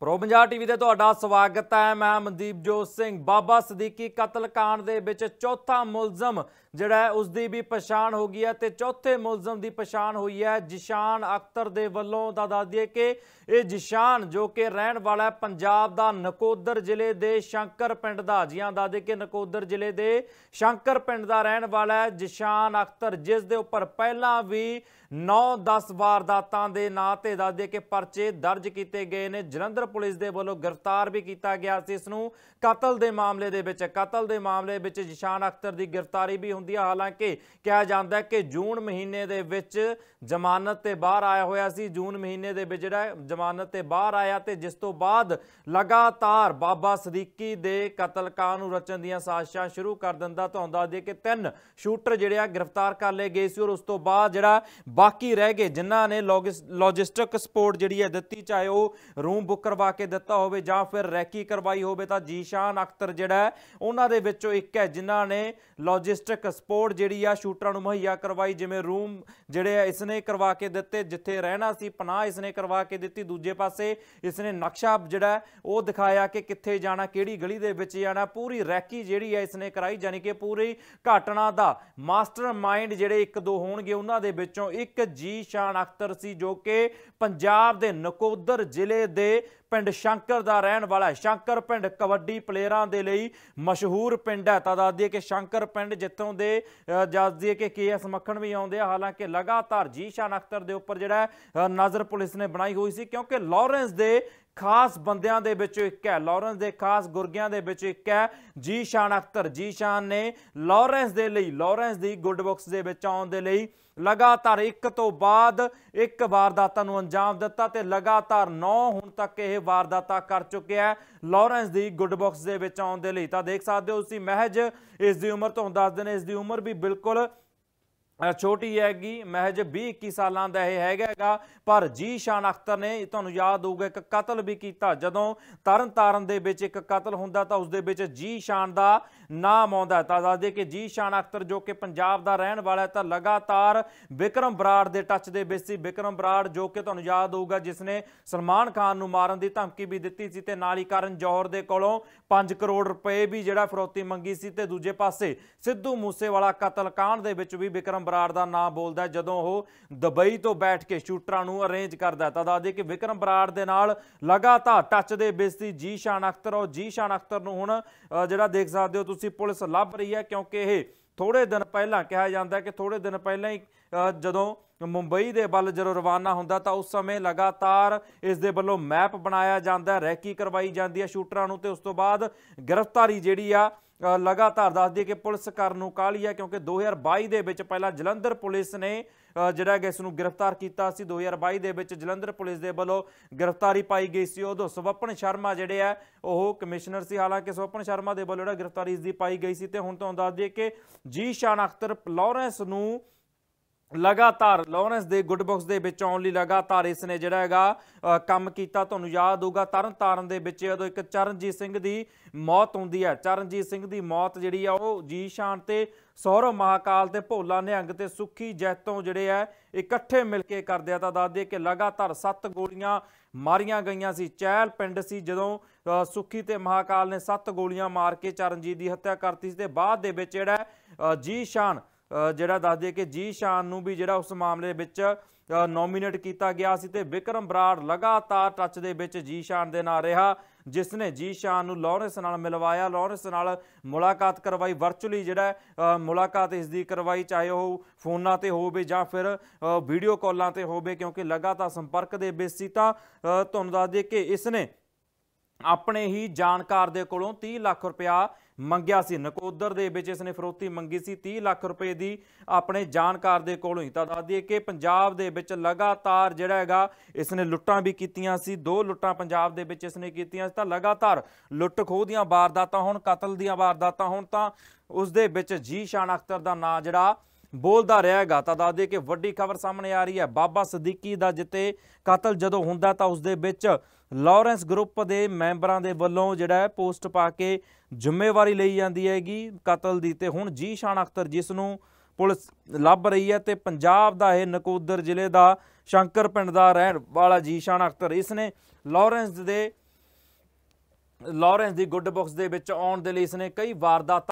pro Punjab TV ਤੇ ਤੁਹਾਡਾ ਸਵਾਗਤ ਹੈ ਮੈਂ ਮਨਦੀਪ ਜੋਤ ਸਿੰਘ ਬਾਬਾ ਸਦੀਕੀ ਕਤਲकांड ਦੇ ਵਿੱਚ ਚੌਥਾ ਮੁਲਜ਼ਮ ਜਿਹੜਾ ਹੈ ਉਸ ਦੀ ਵੀ ਪਛਾਣ ਹੋ ਗਈ ਹੈ ਤੇ ਚੌਥੇ ਮੁਲਜ਼ਮ ਦੀ ਪਛਾਣ ਹੋਈ ਹੈ ਜਿਸ਼ਾਨ ਅਖਤਰ ਦੇ ਵੱਲੋਂ ਦਾ ਦੱਸ ਦਈਏ ਕਿ ਇਹ ਜਿਸ਼ਾਨ ਜੋ ਕਿ ਰਹਿਣ ਵਾਲਾ ਪੰਜਾਬ ਦਾ ਨਕੋਦਰ ਜ਼ਿਲ੍ਹੇ ਦੇ ਸ਼ੰਕਰ ਪਿੰਡ ਦਾ ਜੀਆਂ ਦੱਸ ਦੇ ਕਿ ਨਕੋਦਰ ਜ਼ਿਲ੍ਹੇ ਦੇ ਸ਼ੰਕਰ ਪਿੰਡ ਦਾ ਰਹਿਣ ਵਾਲਾ ਜਿਸ਼ਾਨ ਅਖਤਰ ਜਿਸ ਦੇ ਉੱਪਰ ਪਹਿਲਾਂ ਵੀ 9-10 ਵਾਰਦਾਤਾਂ ਦੇ ਨਾਂ ਤੇ ਦੱਸ ਦਈਏ ਕਿ ਪਰਚੇ ਦਰਜ ਕੀਤੇ ਗਏ ਨੇ ਜਲੰਧਰ ਪੁਲਿਸ ਦੇ ਵੱਲੋਂ ਗ੍ਰਿਫਤਾਰ ਵੀ ਕੀਤਾ ਗਿਆ ਸੀ ਇਸ ਨੂੰ ਕਤਲ ਦੇ ਮਾਮਲੇ ਦੇ ਵਿੱਚ ਕਤਲ ਦੇ ਮਾਮਲੇ ਵਿੱਚ ਜਿਸ਼ਾਨ ਅਖਤਰ ਦੀ ਗ੍ਰਿਫਤਾਰੀ ਵੀ ਹੁੰਦੀ ਹੈ ਹਾਲਾਂਕਿ ਕਿਹਾ ਜਾਂਦਾ ਹੈ ਕਿ ਜੂਨ ਮਹੀਨੇ ਦੇ ਵਿੱਚ ਜ਼ਮਾਨਤ ਤੇ ਬਾਹਰ ਆਇਆ ਹੋਇਆ ਸੀ ਜੂਨ ਮਹੀਨੇ ਦੇ ਵਿੱਚ ਜਿਹੜਾ ਜ਼ਮਾਨਤ ਤੇ ਬਾਹਰ ਆਇਆ ਤੇ ਜਿਸ ਤੋਂ ਬਾਅਦ ਲਗਾਤਾਰ ਬਾਬਾ ਸਦੀਕੀ ਦੇ ਕਤਲਕਾਂ ਨੂੰ ਰਚਣ ਦੀਆਂ ਸਾਜ਼ਿਸ਼ਾਂ ਸ਼ੁਰੂ ਕਰ ਦਿੰਦਾ ਤਾਂ ਹੁੰਦਾ ਦਈਏ ਕਿ ਤਿੰਨ ਸ਼ੂਟਰ ਜਿਹੜੇ ਆ ਗ੍ਰਿਫਤਾਰ ਕਰ ਲਏ ਗਏ ਸੀ ਔਰ ਉਸ ਤੋਂ ਬਾਅਦ ਜਿਹੜਾ ਬਾਕੀ ਰਹਿ ਗਏ ਜਿਨ੍ਹਾਂ ਨੇ ਲੌਜਿਸਟਿਕ ਸਪੋਰਟ ਜਿਹੜੀ ਹੈ ਦਿੱਤੀ ਚਾਹੇ ਉਹ ਰੂਮ ਬੁੱਕਰ ਕਰਵਾ ਕੇ ਦਿੱਤਾ ਹੋਵੇ ਜਾਂ ਫਿਰ ਰੈਕੀ ਕਰਵਾਈ ਹੋਵੇ ਤਾਂ ਜੀਸ਼ਾਨ ਅਖਤਰ ਜਿਹੜਾ ਉਹਨਾਂ ਦੇ ਵਿੱਚੋਂ ਇੱਕ ਹੈ ਜਿਨ੍ਹਾਂ ਨੇ ਲੌਜਿਸਟਿਕ ਸਪੋਰਟ ਜਿਹੜੀ ਆ ਸ਼ੂਟਰਾਂ ਨੂੰ ਮੁਹੱਈਆ ਕਰਵਾਈ ਜਿਵੇਂ ਰੂਮ ਜਿਹੜੇ ਇਸ ਨੇ ਕਰਵਾ ਕੇ ਦਿੱਤੇ ਜਿੱਥੇ ਰਹਿਣਾ ਸੀ ਪਨਾਹ ਇਸ ਨੇ ਕਰਵਾ ਕੇ ਦਿੱਤੀ ਦੂਜੇ ਪਾਸੇ ਇਸ ਨੇ ਨਕਸ਼ਾ ਜਿਹੜਾ ਉਹ ਦਿਖਾਇਆ ਕਿ ਕਿੱਥੇ ਜਾਣਾ ਕਿਹੜੀ ਗਲੀ ਦੇ ਵਿੱਚ ਜਾਣਾ ਪੂਰੀ ਰੈਕੀ ਜਿਹੜੀ ਆ ਇਸ ਨੇ ਕਰਾਈ ਜਾਨੀ ਕਿ ਪੂਰੀ ਘਟਨਾ ਦਾ ਮਾਸਟਰਮਾਈਂਡ ਜਿਹੜੇ ਇੱਕ ਦੋ ਹੋਣਗੇ ਉਹਨਾਂ ਦੇ ਵਿੱਚੋਂ ਇੱਕ ਜੀ ਸ਼ਾਨ ਅਖਤਰ ਸੀ ਜੋ ਕਿ ਪੰਜਾਬ ਦੇ ਨਕੋਦਰ ਜ਼ਿਲ੍ਹੇ ਦੇ ਪਿੰਡ ਸ਼ੰਕਰ ਦਾ ਰਹਿਣ ਵਾਲਾ ਹੈ ਸ਼ੰਕਰ ਪਿੰਡ ਕਬੱਡੀ ਪਲੇਅਰਾਂ ਦੇ ਲਈ ਮਸ਼ਹੂਰ ਪਿੰਡ ਹੈ ਤਾਂ ਦੱਸ ਦਈਏ ਕਿ ਸ਼ੰਕਰ ਪਿੰਡ ਜਿੱਥੋਂ ਦੇ ਦੱਸ ਦਈਏ ਕਿ ਕੇਐਸ ਮੱਖਣ ਵੀ ਆਉਂਦੇ ਆ ਹਾਲਾਂਕਿ ਲਗਾਤਾਰ ਜੀਸ਼ਾਨ ਅਖਤਰ ਦੇ ਉੱਪਰ ਜਿਹੜਾ ਨਜ਼ਰ ਪੁਲਿਸ ਨੇ ਬਣਾਈ ਹੋਈ ਸੀ ਕਿਉਂਕਿ ਲਾਰੈਂਸ ਦੇ ਖਾਸ ਬੰਦਿਆਂ ਦੇ ਵਿੱਚੋਂ ਇੱਕ ਹੈ ਲਾਰੈਂਸ ਦੇ ਖਾਸ ਗੁਰਗਿਆਂ ਦੇ ਵਿੱਚ ਇੱਕ ਹੈ ਜੀ ਸ਼ਾਨ ਅਖਤਰ ਜੀ ਸ਼ਾਨ ਨੇ ਲਾਰੈਂਸ ਦੇ ਲਈ ਲਾਰੈਂਸ ਦੀ ਗੁੱਡ ਬਾਕਸ ਦੇ ਵਿੱਚ ਆਉਣ ਦੇ ਲਈ ਲਗਾਤਾਰ ਇੱਕ ਤੋਂ ਬਾਅਦ ਇੱਕ ਵਾਰਦਾਤਾਂ ਨੂੰ ਅੰਜਾਮ ਦਿੱਤਾ ਤੇ ਲਗਾਤਾਰ 9 ਹੁਣ ਤੱਕ ਇਹ ਵਾਰਦਾਤਾ ਕਰ ਚੁੱਕਿਆ ਲਾਰੈਂਸ ਦੀ ਗੁੱਡ ਬਾਕਸ ਦੇ ਵਿੱਚ ਆਉਣ ਦੇ ਲਈ ਤਾਂ ਦੇਖ ਸਕਦੇ ਹੋ ਤੁਸੀਂ ਮਹਿਜ ਇਸ ਦੀ ਉਮਰ ਤੋਂ ਦੱਸ ਦਿਨ ਇਸ ਦੀ ਉਮਰ ਵੀ ਬਿਲਕੁਲ ਛੋਟੀ ਹੈਗੀ ਮਹਿਜ 20 21 ਸਾਲਾਂ ਦਾ ਇਹ ਹੈਗਾਗਾ ਪਰ ਜੀ ਸ਼ਾਨ ਅਖਤਰ ਨੇ ਤੁਹਾਨੂੰ ਯਾਦ ਹੋਊਗਾ ਇੱਕ ਕਤਲ ਵੀ ਕੀਤਾ ਜਦੋਂ ਤਰਨ ਤਾਰਨ ਦੇ ਵਿੱਚ ਇੱਕ ਕਤਲ ਹੁੰਦਾ ਤਾਂ ਉਸ ਦੇ ਵਿੱਚ ਜੀ ਸ਼ਾਨ ਦਾ ਨਾਮ ਆਉਂਦਾ ਤਾਂ ਦੱਸਦੇ ਕਿ ਜੀ ਸ਼ਾਨ ਅਖਤਰ ਜੋ ਕਿ ਪੰਜਾਬ ਦਾ ਰਹਿਣ ਵਾਲਾ ਤਾਂ ਲਗਾਤਾਰ ਵਿਕਰਮ ਬਰਾੜ ਦੇ ਟੱਚ ਦੇ ਵਿੱਚ ਸੀ ਵਿਕਰਮ ਬਰਾੜ ਜੋ ਕਿ ਤੁਹਾਨੂੰ ਯਾਦ ਹੋਊਗਾ ਜਿਸ ਨੇ ਸਲਮਾਨ ਖਾਨ ਨੂੰ ਮਾਰਨ ਦੀ ਧਮਕੀ ਵੀ ਦਿੱਤੀ ਸੀ ਤੇ ਨਾਲ ਹੀ ਕਰਨ ਜੌਹਰ ਦੇ ਕੋਲੋਂ 5 ਕਰੋੜ ਰੁਪਏ ਵੀ ਜਿਹੜਾ ਫਰੋਤੀ ਮੰਗੀ ਸੀ ਤੇ ਦੂਜੇ ਪਾਸੇ ਸਿੱਧੂ ਮੂਸੇਵਾਲਾ ਕਤਲ ਕਾਂਡ ਦੇ ਵਿੱਚ ਵੀ ਵਿਕਰਮ ਬਰਾੜ ਦਾ ਨਾਮ ਬੋਲਦਾ ਜਦੋਂ ਉਹ ਦੁਬਈ ਤੋਂ ਬੈਠ ਕੇ ਸ਼ੂਟਰਾਂ ਨੂੰ ਅਰੇਂਜ ਕਰਦਾ ਤਾਂ ਦੱਸਦੇ ਕਿ ਵਿਕਰਮ ਬਰਾੜ ਦੇ ਨਾਲ ਲਗਾਤਾਰ ਟੱਚ ਦੇ ਵਿੱਚ ਸੀ ਜੀ ਸ਼ਾਨ ਅਖਤਰ ਉਹ ਜੀ ਸ਼ਾਨ ਅਖਤਰ ਨੂੰ ਹੁਣ ਜਿਹੜਾ ਦੇਖ ਸਕਦੇ ਹੋ ਤੁਸੀਂ ਪੁਲਿਸ ਲੱਭ ਰਹੀ ਹੈ ਕਿਉਂਕਿ ਇਹ ਥੋੜੇ ਦਿਨ ਪਹਿਲਾਂ ਕਿਹਾ ਜਾਂਦਾ ਕਿ ਥੋੜੇ ਦਿਨ ਪਹਿਲਾਂ ਹੀ ਜਦੋਂ ਮੁੰਬਈ ਦੇ ਵੱਲ ਜਦੋਂ ਰਵਾਨਾ ਹੁੰਦਾ ਤਾਂ ਉਸ ਸਮੇਂ ਲਗਾਤਾਰ ਇਸ ਦੇ ਵੱਲੋਂ ਮੈਪ ਬਣਾਇਆ ਜਾਂਦਾ ਰੈਕੀ ਕਰਵਾਈ ਜਾਂਦੀ ਹੈ ਸ਼ੂਟਰਾਂ ਨੂੰ ਤੇ ਉਸ ਤੋਂ ਬਾਅਦ ਗ੍ਰਿਫਤਾਰੀ ਜਿਹੜੀ ਆ ਲਗਾਤਾਰ ਦੱਸ ਦਈਏ ਕਿ ਪੁਲਿਸ ਕਰ ਨੂੰ ਕਾਲੀ ਹੈ ਕਿਉਂਕਿ 2022 ਦੇ ਵਿੱਚ ਪਹਿਲਾਂ ਜਲੰਧਰ ਪੁਲਿਸ ਨੇ ਜਿਹੜਾ ਇਸ ਨੂੰ ਗ੍ਰਿਫਤਾਰ ਕੀਤਾ ਸੀ 2022 ਦੇ ਵਿੱਚ ਜਲੰਧਰ ਪੁਲਿਸ ਦੇ ਵੱਲੋਂ ਗ੍ਰਿਫਤਾਰੀ ਪਾਈ ਗਈ ਸੀ ਉਦੋਂ ਸਵਪਨ ਸ਼ਰਮਾ ਜਿਹੜੇ ਆ ਉਹ ਕਮਿਸ਼ਨਰ ਸੀ ਹਾਲਾਂਕਿ ਸਵਪਨ ਸ਼ਰਮਾ ਦੇ ਵੱਲੋਂ ਜਿਹੜਾ ਗ੍ਰਿਫਤਾਰੀ ਇਸ ਦੀ ਪਾਈ ਗਈ ਸੀ ਤੇ ਹੁਣ ਤੋਂ ਦੱਸ ਦਈਏ ਕਿ ਜੀ ਸ਼ਾਨ ਅਖਤਰ ਲਾਰੈਂਸ ਨੂੰ ਲਗਾਤਾਰ ਲੌਰੈਂਸ ਦੇ ਗੁੱਡ ਬਾਕਸ ਦੇ ਵਿੱਚ ਆਉਣ ਲਈ ਲਗਾਤਾਰ ਇਸ ਨੇ ਜਿਹੜਾ ਹੈਗਾ ਕੰਮ ਕੀਤਾ ਤੁਹਾਨੂੰ ਯਾਦ ਹੋਊਗਾ ਤਰਨ ਤਾਰਨ ਦੇ ਵਿੱਚ ਜਦੋਂ ਇੱਕ ਚਰਨਜੀਤ ਸਿੰਘ ਦੀ ਮੌਤ ਹੁੰਦੀ ਹੈ ਚਰਨਜੀਤ ਸਿੰਘ ਦੀ ਮੌਤ ਜਿਹੜੀ ਆ ਉਹ ਜੀ ਸ਼ਾਨ ਤੇ ਸੌਰਵ ਮਹਾਕਾਲ ਤੇ ਭੋਲਾ ਨਿਹੰਗ ਤੇ ਸੁਖੀ ਜੈਤੋਂ ਜਿਹੜੇ ਆ ਇਕੱਠੇ ਮਿਲ ਕੇ ਕਰਦੇ ਆ ਤਾਂ ਦੱਸਦੇ ਕਿ ਲਗਾਤਾਰ 7 ਗੋਲੀਆਂ ਮਾਰੀਆਂ ਗਈਆਂ ਸੀ ਚੈਲ ਪਿੰਡ ਸੀ ਜਦੋਂ ਸੁਖੀ ਤੇ ਮਹਾਕਾਲ ਨੇ 7 ਗੋਲੀਆਂ ਮਾਰ ਕੇ ਚਰਨਜੀਤ ਦੀ ਹੱਤਿਆ ਕਰਤੀ ਸੀ ਤੇ ਬਾਅਦ ਦੇ ਵਿੱਚ ਜਿਹੜਾ ਜੀ ਸ਼ਾਨ ਜਿਹੜਾ ਦੱਸ ਦਈਏ ਕਿ ਜੀ ਸ਼ਾਨ ਨੂੰ ਵੀ ਜਿਹੜਾ ਉਸ ਮਾਮਲੇ ਵਿੱਚ ਨੋਮੀਨੇਟ ਕੀਤਾ ਗਿਆ ਸੀ ਤੇ ਵਿਕਰਮ ਬਰਾੜ ਲਗਾਤਾਰ ਟੱਚ ਦੇ ਵਿੱਚ ਜੀ ਸ਼ਾਨ ਦੇ ਨਾਲ ਰਿਹਾ ਜਿਸ ਨੇ ਜੀ ਸ਼ਾਨ ਨੂੰ ਲਾਰੈਂਸ ਨਾਲ ਮਿਲਵਾਇਆ ਲਾਰੈਂਸ ਨਾਲ ਮੁਲਾਕਾਤ ਕਰਵਾਈ ਵਰਚੁਅਲੀ ਜਿਹੜਾ ਮੁਲਾਕਾਤ ਇਸ ਦੀ ਕਰਵਾਈ ਚਾਹੇ ਉਹ ਫੋਨਾਂ ਤੇ ਹੋਵੇ ਜਾਂ ਫਿਰ ਵੀਡੀਓ ਕਾਲਾਂ ਤੇ ਹੋਵੇ ਕਿਉਂਕਿ ਲਗਾਤਾਰ ਸੰਪਰਕ ਦੇ ਬੇਸੀ ਤਾਂ ਤੁਹਾਨੂੰ ਦੱਸ ਦਈਏ ਕਿ ਇਸ ਨੇ ਆਪਣੇ ਹੀ ਜਾਣਕਾਰ ਦੇ ਕੋਲੋਂ 30 ਲੱਖ ਰੁਪਇਆ ਮੰਗਿਆ ਸੀ ਨਕੋਦਰ ਦੇ ਵਿੱਚ ਇਸ ਨੇ ਫਰੋਤੀ ਮੰਗੀ ਸੀ 30 ਲੱਖ ਰੁਪਏ ਦੀ ਆਪਣੇ ਜਾਣਕਾਰ ਦੇ ਕੋਲੋਂ ਹੀ ਤਾਂ ਦੱਸ ਦਈਏ ਕਿ ਪੰਜਾਬ ਦੇ ਵਿੱਚ ਲਗਾਤਾਰ ਜਿਹੜਾ ਹੈਗਾ ਇਸ ਨੇ ਲੁੱਟਾਂ ਵੀ ਕੀਤੀਆਂ ਸੀ ਦੋ ਲੁੱਟਾਂ ਪੰਜਾਬ ਦੇ ਵਿੱਚ ਇਸ ਨੇ ਕੀਤੀਆਂ ਤਾਂ ਲਗਾਤਾਰ ਲੁੱਟ ਖੋਹ ਦੀਆਂ ਵਾਰਦਾਤਾਂ ਹੁਣ ਕਤਲ ਦੀਆਂ ਵਾਰਦਾਤਾਂ ਹੁਣ ਤਾਂ ਉਸ ਦੇ ਵਿੱਚ ਜੀ ਸ਼ਾਨ ਅਖਤਰ ਦਾ ਨਾਂ ਜਿਹੜਾ ਬੋਲਦਾ ਰਿਹਾ ਗਾਤਾ ਦਾਦੇ ਕਿ ਵੱਡੀ ਖਬਰ ਸਾਹਮਣੇ ਆ ਰਹੀ ਹੈ ਬਾਬਾ ਸਦੀਕੀ ਦਾ ਜਿੱਤੇ ਕਤਲ ਜਦੋਂ ਹੁੰਦਾ ਤਾਂ ਉਸ ਦੇ ਵਿੱਚ ਲਾਰੈਂਸ ਗਰੁੱਪ ਦੇ ਮੈਂਬਰਾਂ ਦੇ ਵੱਲੋਂ ਜਿਹੜਾ ਪੋਸਟ ਪਾ ਕੇ ਜ਼ਿੰਮੇਵਾਰੀ ਲਈ ਜਾਂਦੀ ਹੈਗੀ ਕਤਲ ਦੀ ਤੇ ਹੁਣ ਜੀ ਸ਼ਾਨ ਅਖਤਰ ਜਿਸ ਨੂੰ ਪੁਲਿਸ ਲੱਭ ਰਹੀ ਹੈ ਤੇ ਪੰਜਾਬ ਦਾ ਇਹ ਨਕੋਦਰ ਜ਼ਿਲ੍ਹੇ ਦਾ ਸ਼ੰਕਰ ਪਿੰਡ ਦਾ ਰਹਿਣ ਵਾਲਾ ਜੀ ਸ਼ਾਨ ਅਖਤਰ ਇਸ ਨੇ ਲਾਰੈਂਸ ਦੇ ਲਾਰੈਂਸ ਦੀ ਗੁੱਡ ਬਾਕਸ ਦੇ ਵਿੱਚ ਆਉਣ ਦੇ ਲਈ ਇਸ ਨੇ ਕਈ ਵਾਰਦਾਤਾਂ